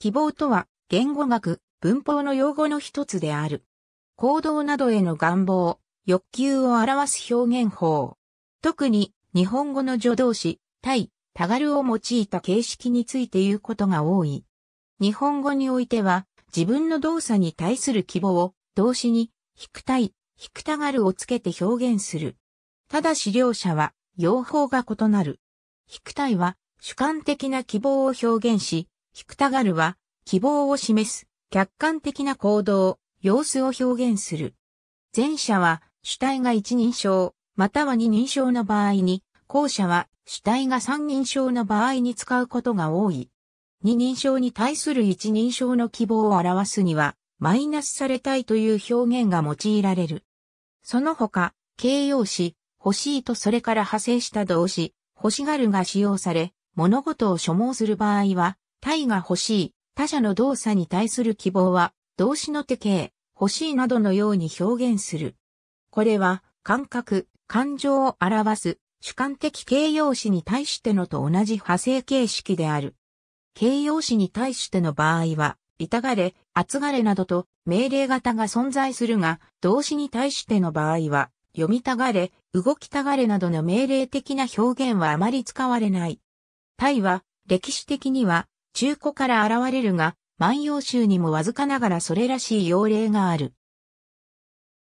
希望とは、言語学、文法の用語の一つである。行動などへの願望、欲求を表す表現法。特に、日本語の助動詞、対、タガルを用いた形式について言うことが多い。日本語においては、自分の動作に対する希望を、動詞に、引く対、引くたがるをつけて表現する。ただし両者は、用法が異なる。引く対は、主観的な希望を表現し、引くたがるは、希望を示す、客観的な行動、様子を表現する。前者は、主体が一人称、または二人称の場合に、後者は、主体が三人称の場合に使うことが多い。二人称に対する一人称の希望を表すには、マイナスされたいという表現が用いられる。その他、形容詞、欲しいとそれから派生した動詞、欲しがるが使用され、物事を所望する場合は、体が欲しい、他者の動作に対する希望は、動詞の手形、欲しいなどのように表現する。これは、感覚、感情を表す、主観的形容詞に対してのと同じ派生形式である。形容詞に対しての場合は、痛がれ、厚がれなどと命令型が存在するが、動詞に対しての場合は、読みたがれ、動きたがれなどの命令的な表現はあまり使われない。タイは、歴史的には、中古から現れるが、万葉集にもわずかながらそれらしい用例がある。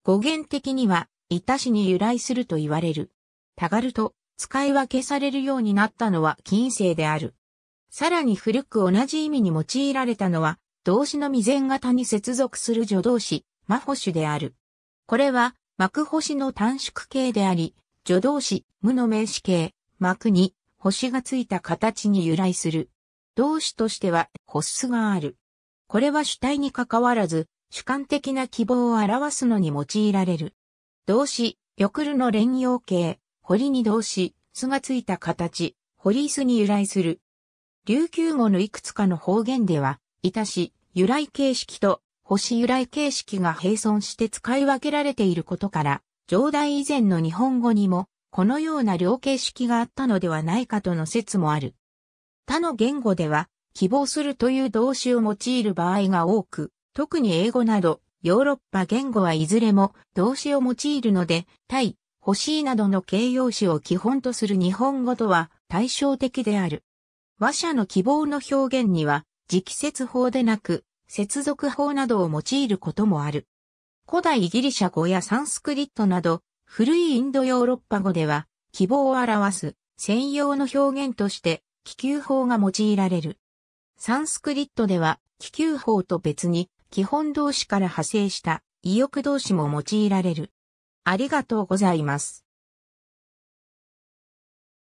語源的には、いたしに由来すると言われる。たがると、使い分けされるようになったのは近世である。さらに古く同じ意味に用いられたのは、動詞の未然型に接続する助動詞、魔シュである。これは、幕星の短縮形であり、助動詞、無の名詞形、幕に、星がついた形に由来する。動詞としてはッスがある。これは主体に関わらず、主観的な希望を表すのに用いられる。動詞、くるの連用形、堀に動詞、巣がついた形、堀巣に由来する。琉球語のいくつかの方言では、いたし、由来形式と星由来形式が並存して使い分けられていることから、上代以前の日本語にも、このような両形式があったのではないかとの説もある。他の言語では、希望するという動詞を用いる場合が多く、特に英語など、ヨーロッパ言語はいずれも動詞を用いるので、対、欲しいなどの形容詞を基本とする日本語とは対照的である。話者の希望の表現には、直接法でなく、接続法などを用いることもある。古代ギリシャ語やサンスクリットなど、古いインドヨーロッパ語では、希望を表す専用の表現として気球法が用いられる。サンスクリットでは、気球法と別に、基本動詞から派生した、意欲動詞も用いられる。ありがとうございます。